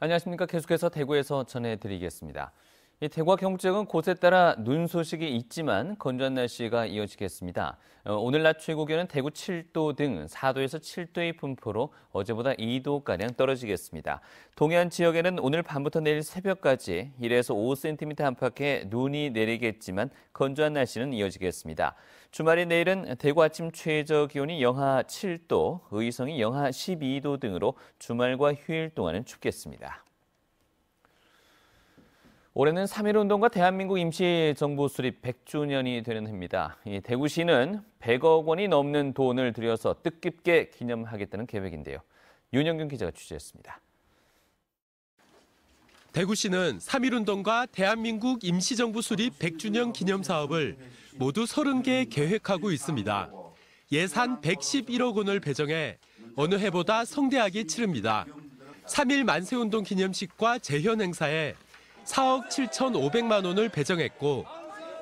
안녕하십니까. 계속해서 대구에서 전해드리겠습니다. 대구 와경북지역은 곳에 따라 눈 소식이 있지만 건조한 날씨가 이어지겠습니다. 어, 오늘 낮 최고 기온은 대구 7도 등 4도에서 7도의 분포로 어제보다 2도가량 떨어지겠습니다. 동해안 지역에는 오늘 밤부터 내일 새벽까지 1에서 5cm 안팎의 눈이 내리겠지만 건조한 날씨는 이어지겠습니다. 주말인 내일은 대구 아침 최저 기온이 영하 7도, 의성이 영하 12도 등으로 주말과 휴일 동안은 춥겠습니다. 올해는 3.1운동과 대한민국 임시정부 수립 100주년이 되는 해입니다. 대구시는 100억 원이 넘는 돈을 들여서 뜻깊게 기념하겠다는 계획인데요. 윤영균 기자가 취재했습니다. 대구시는 3.1운동과 대한민국 임시정부 수립 100주년 기념 사업을 모두 30개 계획하고 있습니다. 예산 111억 원을 배정해 어느 해보다 성대하게 치릅니다. 3.1 만세운동 기념식과 재현 행사에 4억 7천5백만 원을 배정했고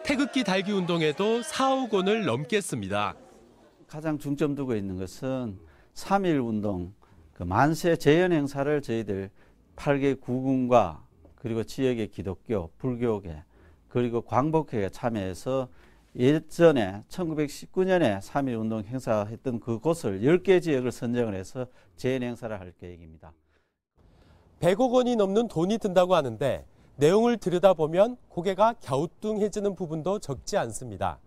태극기 달기 운동에도 4억 원을 넘겠습니다 가장 중점 두고 있는 것은 3일 운동, 그 만세 재현 행사를 저희들 8개 구군과 그리고 지역의 기독교, 불교계 그리고 광복회에 참여해서 예전에 1919년에 3일 운동 행사했던 그곳을 10개 지역을 선정을 해서 재현 행사를 할 계획입니다. 100억 원이 넘는 돈이 든다고 하는데 내용을 들여다보면 고개가 갸우뚱해지는 부분도 적지 않습니다.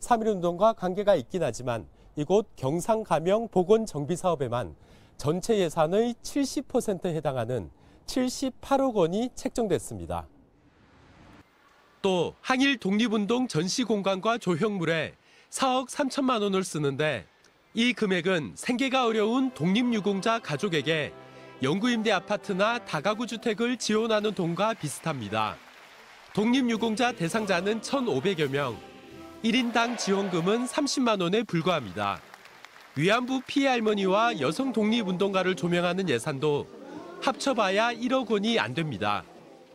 3.1운동과 관계가 있긴 하지만 이곳 경상가명 보건정비사업에만 전체 예산의 70%에 해당하는 78억 원이 책정됐습니다. 또 항일 독립운동 전시 공간과 조형물에 4억 3천만 원을 쓰는데 이 금액은 생계가 어려운 독립유공자 가족에게 연구임대 아파트나 다가구 주택을 지원하는 돈과 비슷합니다. 독립유공자 대상자는 1,500여 명, 1인당 지원금은 30만 원에 불과합니다. 위안부 피해 할머니와 여성 독립운동가를 조명하는 예산도 합쳐봐야 1억 원이 안 됩니다.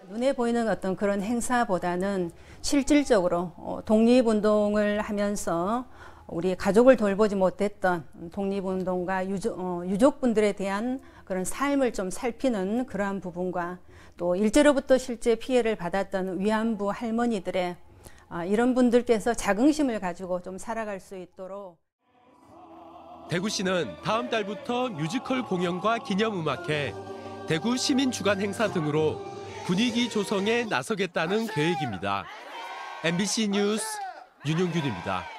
눈에 보이는 어떤 그런 행사보다는 실질적으로 어, 독립운동을 하면서 우리 가족을 돌보지 못했던 독립운동가 유족, 어, 유족분들에 대한 그런 삶을 좀 살피는 그러한 부분과 또 일제로부터 실제 피해를 받았던 위안부 할머니들의 어, 이런 분들께서 자긍심을 가지고 좀 살아갈 수 있도록 대구시는 다음 달부터 뮤지컬 공연과 기념음악회, 대구 시민 주간 행사 등으로 분위기 조성에 나서겠다는 계획입니다. MBC 뉴스 윤용균입니다.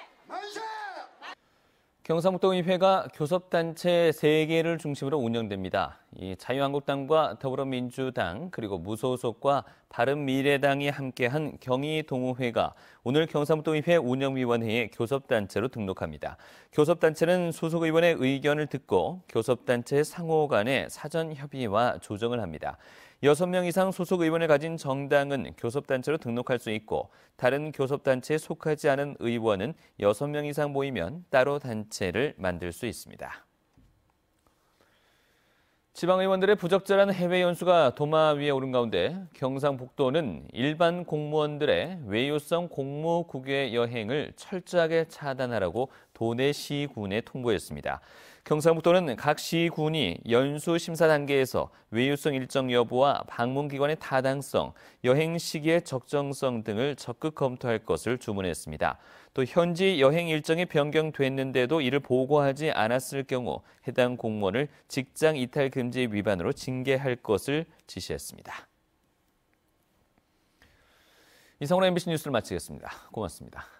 경상북도의회가 교섭단체 3개를 중심으로 운영됩니다. 자유한국당과 더불어민주당 그리고 무소속과 바른미래당이 함께한 경희동호회가 오늘 경상북도의회 운영위원회에 교섭단체로 등록합니다. 교섭단체는 소속 의원의 의견을 듣고 교섭단체 상호 간의 사전 협의와 조정을 합니다. 6명 이상 소속 의원을 가진 정당은 교섭단체로 등록할 수 있고 다른 교섭단체에 속하지 않은 의원은 6명 이상 모이면 따로 단체 매체를 만들 수 있습니다. 지방의원들의 부적절한 해외 연수가 도마 위에 오른 가운데 경상북도는 일반 공무원들의 외유성 공무 국외 여행을 철저하게 차단하라고 도내 시군에 통보했습니다. 경상북도는 각 시군이 연수 심사 단계에서 외유성 일정 여부와 방문 기관의 타당성, 여행 시기의 적정성 등을 적극 검토할 것을 주문했습니다. 또 현지 여행 일정이 변경됐는데도 이를 보고하지 않았을 경우 해당 공무원을 직장 이탈 금지 위반으로 징계할 것을 지시했습니다. 이상으로 MBC 뉴스를 마치겠습니다. 고맙습니다.